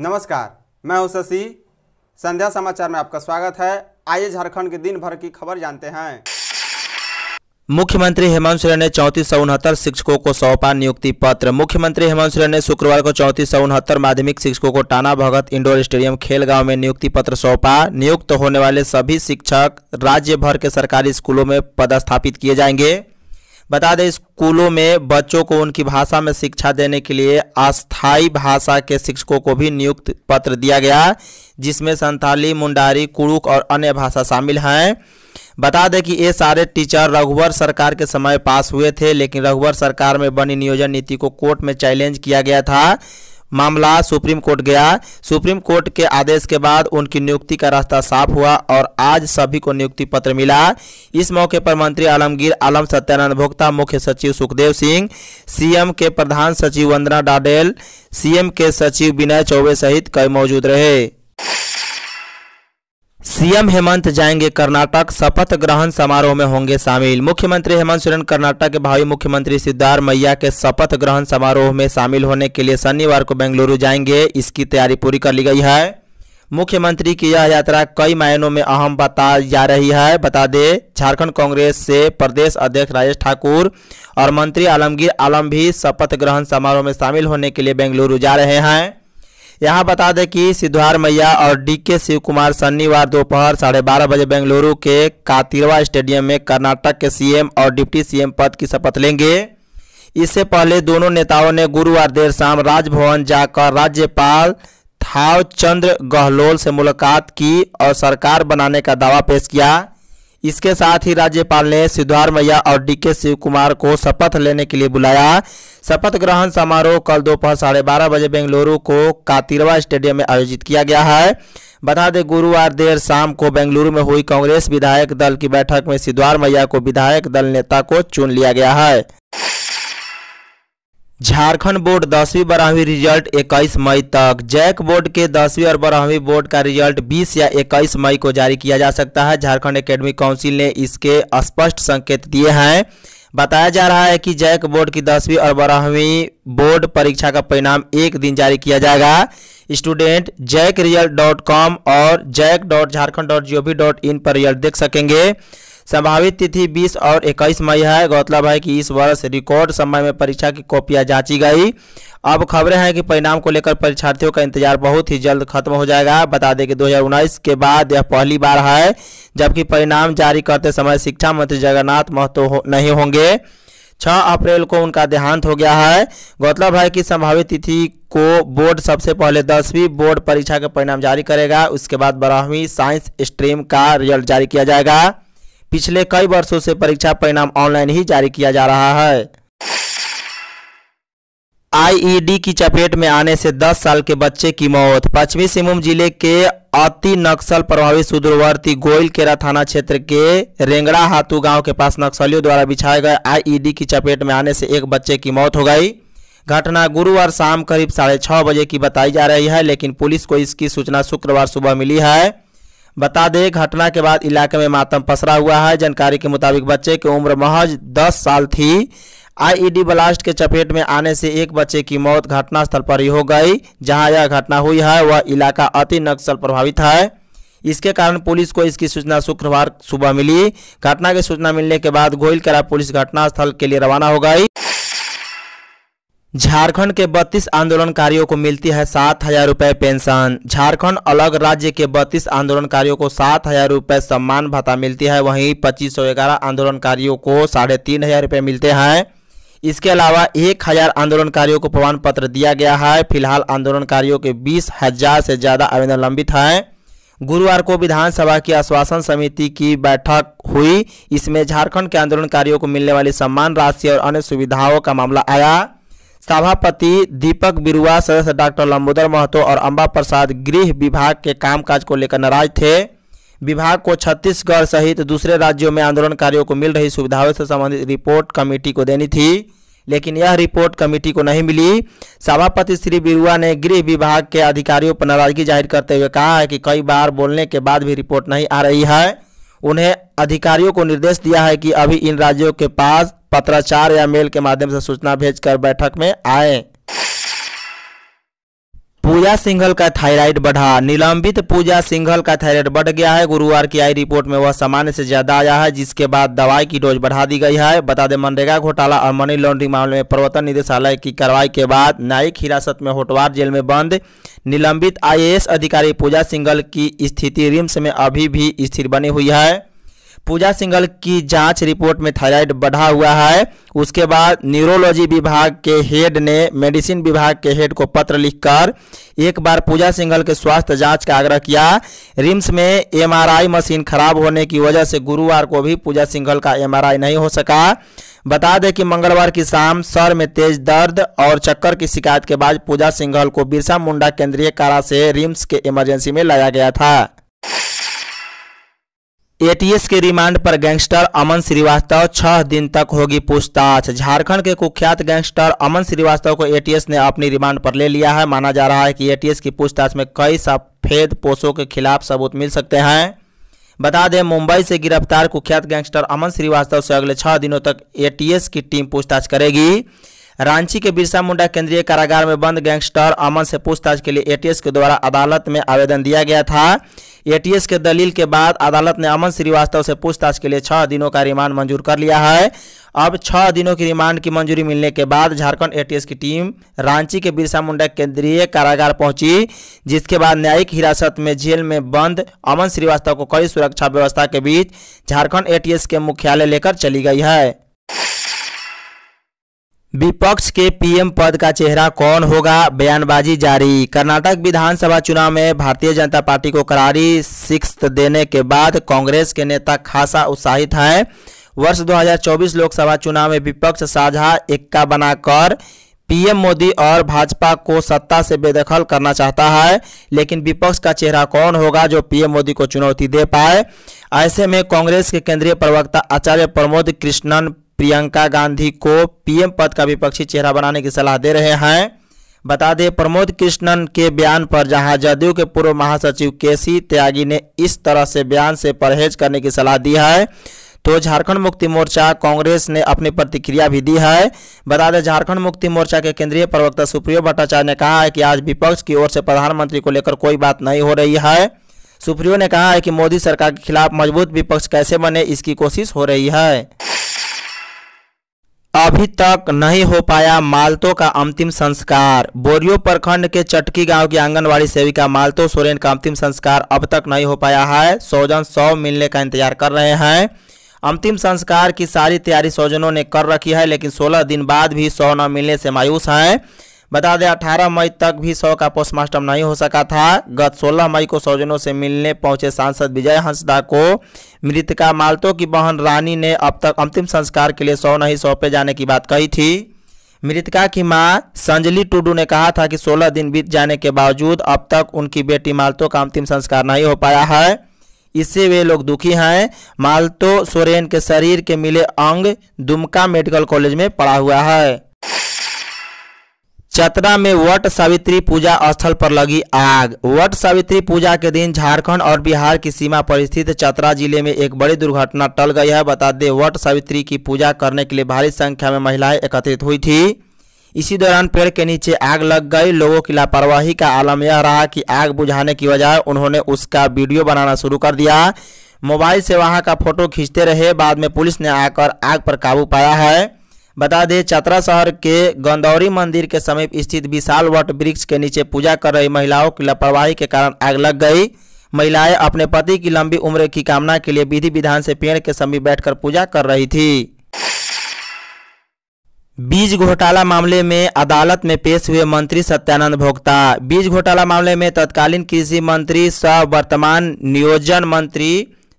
नमस्कार मैं हूं शशि संध्या समाचार में आपका स्वागत है आइए झारखंड के दिन भर की खबर जानते हैं मुख्यमंत्री हेमंत सोरेन ने चौंतीस सौ उनहत्तर शिक्षकों को सौंपा नियुक्ति पत्र मुख्यमंत्री हेमंत सोरेन ने शुक्रवार को चौंतीस सौ उनहत्तर माध्यमिक शिक्षकों को टाना भगत इंडोर स्टेडियम खेलगांव में नियुक्ति पत्र सौंपा नियुक्त होने वाले सभी शिक्षक राज्य भर के सरकारी स्कूलों में पदस्थापित किए जाएंगे बता दें स्कूलों में बच्चों को उनकी भाषा में शिक्षा देने के लिए अस्थाई भाषा के शिक्षकों को भी नियुक्त पत्र दिया गया जिसमें संथाली मुंडारी कुरुक और अन्य भाषा शामिल हैं बता दें कि ये सारे टीचर रघुवर सरकार के समय पास हुए थे लेकिन रघुवर सरकार में बनी नियोजन नीति को कोर्ट में चैलेंज किया गया था मामला सुप्रीम कोर्ट गया सुप्रीम कोर्ट के आदेश के बाद उनकी नियुक्ति का रास्ता साफ हुआ और आज सभी को नियुक्ति पत्र मिला इस मौके पर मंत्री आलमगीर आलम सत्यानंद भोक्ता मुख्य सचिव सुखदेव सिंह सीएम के प्रधान सचिव वंदना डाडेल सीएम के सचिव विनय चौबे सहित कई मौजूद रहे सीएम हेमंत जाएंगे कर्नाटक शपथ ग्रहण समारोह में होंगे शामिल मुख्यमंत्री हेमंत सोरेन कर्नाटक के भावी मुख्यमंत्री सिद्धारमैया के शपथ ग्रहण समारोह में शामिल होने के लिए शनिवार को बेंगलुरु जाएंगे इसकी तैयारी पूरी कर ली गई है मुख्यमंत्री की यह यात्रा कई मायनों में अहम बताई जा रही है बता दें झारखंड कांग्रेस से प्रदेश अध्यक्ष राजेश ठाकुर और मंत्री आलमगीर आलम भी शपथ ग्रहण समारोह में शामिल होने के लिए बेंगलुरु जा रहे हैं यहाँ बता दें कि सिद्धार मैया और डी के शिव कुमार शनिवार दोपहर साढ़े बारह बजे बेंगलुरु के कातिरवा स्टेडियम में कर्नाटक के सीएम और डिप्टी सीएम पद की शपथ लेंगे इससे पहले दोनों नेताओं ने गुरुवार देर शाम राजभवन जाकर राज्यपाल थावचंद्र गहलोल से मुलाकात की और सरकार बनाने का दावा पेश किया इसके साथ ही राज्यपाल ने मैया और डीके शिव कुमार को शपथ लेने के लिए बुलाया शपथ ग्रहण समारोह कल दोपहर साढ़े बारह बजे बेंगलुरु को कातिरवा स्टेडियम में आयोजित किया गया है बता दें गुरुवार देर शाम को बेंगलुरु में हुई कांग्रेस विधायक दल की बैठक में मैया को विधायक दल नेता को चुन लिया गया है झारखंड बोर्ड दसवीं बारहवीं रिजल्ट 21 मई तक जैक बोर्ड के दसवीं और बारहवीं बोर्ड का रिजल्ट 20 या 21 मई को जारी किया जा सकता है झारखंड एकेडमिक काउंसिल ने इसके स्पष्ट संकेत दिए हैं बताया जा रहा है कि जैक बोर्ड की दसवीं और बारहवीं बोर्ड परीक्षा का परिणाम एक दिन जारी किया जाएगा student JAC result dot com और JAC dot Jharkhand dot G O V dot in पर रिजल्ट देख सकेंगे संभावित तिथि 20 और 21 मई है गौरतलब है कि इस वर्ष रिकॉर्ड समय में परीक्षा की कॉपियां जांची गई अब खबरें हैं कि परिणाम को लेकर परीक्षार्थियों का इंतजार बहुत ही जल्द खत्म हो जाएगा बता दें कि 2019 के बाद यह पहली बार है जबकि परिणाम जारी करते समय शिक्षा मंत्री जगन्नाथ महतो नहीं होंगे छः अप्रैल को उनका देहांत हो गया है गौरतलब है कि संभावित तिथि को बोर्ड सबसे पहले दसवीं बोर्ड परीक्षा के परिणाम जारी करेगा उसके बाद बारहवीं साइंस स्ट्रीम का रिजल्ट जारी किया जाएगा पिछले कई वर्षों से परीक्षा परिणाम ऑनलाइन ही जारी किया जा रहा है आईईडी की चपेट में आने से 10 साल के बच्चे की मौत पश्चिमी सिंहभूम जिले के अति नक्सल प्रभावित सुदूरवर्ती गोइलकेरा थाना क्षेत्र के रेंगड़ा हाथू गांव के पास नक्सलियों द्वारा बिछाए गए आईईडी की चपेट में आने से एक बच्चे की मौत हो गई घटना गुरुवार शाम करीब साढ़े छः बजे की बताई जा रही है लेकिन पुलिस को इसकी सूचना शुक्रवार सुबह मिली है बता दें घटना के बाद इलाके में मातम पसरा हुआ है जानकारी के मुताबिक बच्चे की उम्र महज 10 साल थी आईईडी ब्लास्ट के चपेट में आने से एक बच्चे की मौत घटनास्थल पर ही हो गई जहां यह घटना हुई है वह इलाका अति नक्सल प्रभावित है इसके कारण पुलिस को इसकी सूचना शुक्रवार सुबह मिली घटना की सूचना मिलने के बाद गोइलकरा पुलिस घटनास्थल के लिए रवाना हो गई झारखंड के 32 आंदोलनकारियों को मिलती है सात हजार रुपये पेंशन झारखंड अलग राज्य के 32 आंदोलनकारियों को सात हजार रुपये सम्मान भत्ता मिलती है वहीं पच्चीस सौ ग्यारह आंदोलनकारियों को साढ़े तीन हजार रुपये मिलते हैं इसके अलावा एक हजार आंदोलनकारियों को प्रमाण पत्र दिया गया है फिलहाल आंदोलनकारियों के बीस हजार से ज़्यादा आवेदन लंबित हैं गुरुवार को विधानसभा की आश्वासन समिति की बैठक हुई इसमें झारखंड के आंदोलनकारियों को मिलने वाली सम्मान राशि और अन्य सुविधाओं का मामला आया सभापति दीपक बिरुआ सदस्य डॉक्टर लंबोदर महतो और अम्बा प्रसाद गृह विभाग के कामकाज को लेकर नाराज थे विभाग को छत्तीसगढ़ सहित दूसरे राज्यों में आंदोलनकारियों को मिल रही सुविधाओं से संबंधित रिपोर्ट कमेटी को देनी थी लेकिन यह रिपोर्ट कमेटी को नहीं मिली सभापति श्री बिरुआ ने गृह विभाग के अधिकारियों पर नाराजगी जाहिर करते हुए कहा है कि कई बार बोलने के बाद भी रिपोर्ट नहीं आ रही है उन्हें अधिकारियों को निर्देश दिया है कि अभी इन राज्यों के पास पत्राचार या मेल के माध्यम से सूचना भेजकर बैठक में आए पूजा सिंघल का थायराइड बढ़ा निलंबित पूजा सिंघल का थायराइड बढ़ गया है गुरुवार की आई रिपोर्ट में वह सामान्य से ज्यादा आया है जिसके बाद दवाई की डोज बढ़ा दी गई है बता दें मनरेगा घोटाला और मनी लॉन्ड्रिंग मामले में प्रवर्तन निदेशालय की कार्रवाई के बाद न्यायिक हिरासत में होटवार जेल में बंद निलंबित आई अधिकारी पूजा सिंघल की स्थिति रिम्स में अभी भी स्थिर बनी हुई है पूजा सिंघल की जांच रिपोर्ट में थायराइड बढ़ा हुआ है उसके बाद न्यूरोलॉजी विभाग के हेड ने मेडिसिन विभाग के हेड को पत्र लिखकर एक बार पूजा सिंघल के स्वास्थ्य जांच का आग्रह किया रिम्स में एमआरआई मशीन खराब होने की वजह से गुरुवार को भी पूजा सिंघल का एमआरआई नहीं हो सका बता दें कि मंगलवार की शाम सर में तेज दर्द और चक्कर की शिकायत के बाद पूजा सिंघल को बिरसा मुंडा केंद्रीय कारा से रिम्स के इमरजेंसी में लाया गया था एटीएस के रिमांड पर गैंगस्टर अमन श्रीवास्तव छह दिन तक होगी पूछताछ झारखंड के कुख्यात गैंगस्टर अमन श्रीवास्तव को एटीएस ने अपनी रिमांड पर ले लिया है माना जा रहा है कि एटीएस की पूछताछ में कई सफेद पोषों के खिलाफ सबूत मिल सकते हैं बता दें मुंबई से गिरफ्तार कुख्यात गैंगस्टर अमन श्रीवास्तव से अगले छह दिनों तक एटीएस की टीम पूछताछ करेगी रांची के बिरसा मुंडा केंद्रीय कारागार में बंद गैंगस्टर अमन से पूछताछ के लिए एटीएस के द्वारा अदालत में आवेदन दिया गया था एटीएस के दलील के बाद अदालत ने अमन श्रीवास्तव से पूछताछ के लिए छह दिनों का रिमांड मंजूर कर लिया है अब छह दिनों की रिमांड की मंजूरी मिलने के बाद झारखंड एटीएस की टीम रांची के बिरसा मुंडा केंद्रीय कारागार पहुंची जिसके बाद न्यायिक हिरासत में जेल में बंद अमन श्रीवास्तव को कड़ी सुरक्षा व्यवस्था के बीच झारखंड एटीएस के मुख्यालय लेकर चली गई है विपक्ष के पीएम पद का चेहरा कौन होगा बयानबाजी जारी कर्नाटक विधानसभा चुनाव में भारतीय जनता पार्टी को करारी सिक्स देने के बाद कांग्रेस के नेता खासा उत्साहित हैं वर्ष 2024 लोकसभा चुनाव में विपक्ष साझा एक्का बनाकर पीएम मोदी और भाजपा को सत्ता से बेदखल करना चाहता है लेकिन विपक्ष का चेहरा कौन होगा जो पीएम मोदी को चुनौती दे पाए ऐसे में कांग्रेस के केंद्रीय प्रवक्ता आचार्य प्रमोद कृष्णन प्रियंका गांधी को पीएम पद का विपक्षी चेहरा बनाने की सलाह दे रहे हैं बता दें प्रमोद कृष्णन के बयान पर जहां जदयू के पूर्व महासचिव केसी त्यागी ने इस तरह से बयान से परहेज करने की सलाह दी है तो झारखंड मुक्ति मोर्चा कांग्रेस ने अपनी प्रतिक्रिया भी दी है बता दें झारखंड मुक्ति मोर्चा के केंद्रीय प्रवक्ता सुप्रियो भट्टाचार्य ने कहा है कि आज विपक्ष की ओर से प्रधानमंत्री को लेकर कोई बात नहीं हो रही है सुप्रियो ने कहा है कि मोदी सरकार के खिलाफ मजबूत विपक्ष कैसे बने इसकी कोशिश हो रही है अभी तक नहीं हो पाया मालतो का अंतिम संस्कार बोरियो प्रखंड के चटकी गांव की आंगनवाड़ी सेविका मालतो सोरेन का अंतिम संस्कार अब तक नहीं हो पाया है सौजन सौ मिलने का इंतजार कर रहे हैं अंतिम संस्कार की सारी तैयारी सौजनों ने कर रखी है लेकिन 16 दिन बाद भी सौ न मिलने से मायूस हैं बता दें अठारह मई तक भी सौ का पोस्टमार्टम नहीं हो सका था गत सोलह मई को सौजनों से मिलने पहुंचे सांसद विजय हंसदा को मृतका मालतो की बहन रानी ने अब तक अंतिम संस्कार के लिए सौ नहीं सौंपे जाने की बात कही थी मृतका की मां संजली टुडू ने कहा था कि 16 दिन बीत जाने के बावजूद अब तक उनकी बेटी मालतो का अंतिम संस्कार नहीं हो पाया है इससे वे लोग दुखी हैं मालतो सोरेन के शरीर के मिले अंग दुमका मेडिकल कॉलेज में पड़ा हुआ है चतरा में वट सावित्री पूजा स्थल पर लगी आग वट सावित्री पूजा के दिन झारखंड और बिहार की सीमा पर स्थित चतरा जिले में एक बड़ी दुर्घटना टल गई है बता दें वट सावित्री की पूजा करने के लिए भारी संख्या में महिलाएं एकत्रित हुई थी इसी दौरान पेड़ के नीचे आग लग गई लोगों की लापरवाही का आलम यह रहा कि आग बुझाने की बजाय उन्होंने उसका वीडियो बनाना शुरू कर दिया मोबाइल से वहाँ का फोटो खींचते रहे बाद में पुलिस ने आकर आग पर काबू पाया है बता दें चतरा शहर के गंदौरी मंदिर के समीप स्थित विशाल वट वृक्ष के नीचे पूजा कर रही महिलाओं की लापरवाही के कारण आग लग गई महिलाएं अपने पति की लंबी उम्र की कामना के लिए विधि विधान से पेड़ के समीप बैठकर पूजा कर रही थी बीज घोटाला मामले में अदालत में पेश हुए मंत्री सत्यानंद भोक्ता बीज घोटाला मामले में तत्कालीन कृषि मंत्री सह वर्तमान नियोजन मंत्री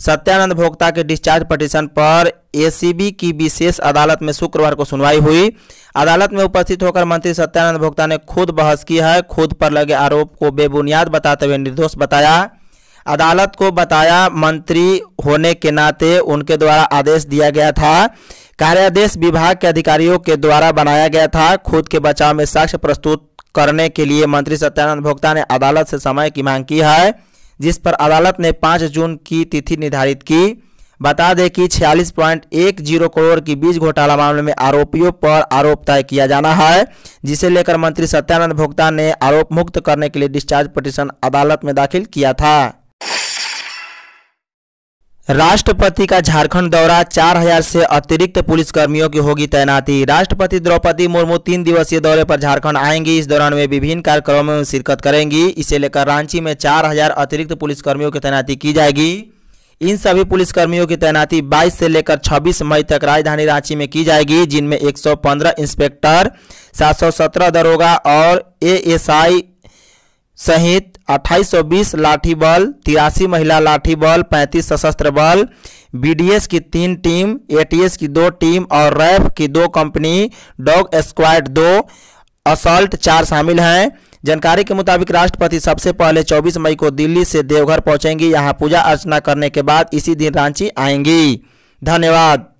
सत्यानंद भोक्ता के डिस्चार्ज पटिशन पर एसीबी की विशेष अदालत में शुक्रवार को सुनवाई हुई अदालत में उपस्थित होकर मंत्री सत्यानंद भोक्ता ने खुद बहस की है खुद पर लगे आरोप को बेबुनियाद बताते हुए निर्दोष बताया अदालत को बताया मंत्री होने के नाते उनके द्वारा आदेश दिया गया था कार्यादेश विभाग के अधिकारियों के द्वारा बनाया गया था खुद के बचाव में साक्ष्य प्रस्तुत करने के लिए मंत्री सत्यानंद भोक्ता ने अदालत से समय की मांग की है जिस पर अदालत ने 5 जून की तिथि निर्धारित की बता दें कि छियालीस प्वाइंट एक जीरो करोड़ की बीज घोटाला मामले में आरोपियों पर आरोप तय किया जाना है जिसे लेकर मंत्री सत्यानंद भोक्ता ने आरोप मुक्त करने के लिए डिस्चार्ज पटिशन अदालत में दाखिल किया था राष्ट्रपति का झारखंड दौरा 4000 से अतिरिक्त पुलिस कर्मियों की होगी तैनाती राष्ट्रपति द्रौपदी मुर्मू तीन दिवसीय दौरे पर झारखंड आएंगी इस दौरान वे विभिन्न कार्यक्रमों में शिरकत करेंगी इसे लेकर रांची में 4000 अतिरिक्त पुलिस कर्मियों की तैनाती की जाएगी इन सभी पुलिस कर्मियों की तैनाती बाईस से लेकर छब्बीस मई तक राजधानी रांची में की जाएगी जिनमें एक इंस्पेक्टर सात दरोगा और ए सहित 2820 लाठी बल तिरासी महिला लाठी बल पैंतीस सशस्त्र बल बीडीएस की तीन टीम एटीएस की दो टीम और रैफ की दो कंपनी डॉग स्क्वाड दो असल्ट चार शामिल हैं जानकारी के मुताबिक राष्ट्रपति सबसे पहले 24 मई को दिल्ली से देवघर पहुंचेंगी यहां पूजा अर्चना करने के बाद इसी दिन रांची आएंगी धन्यवाद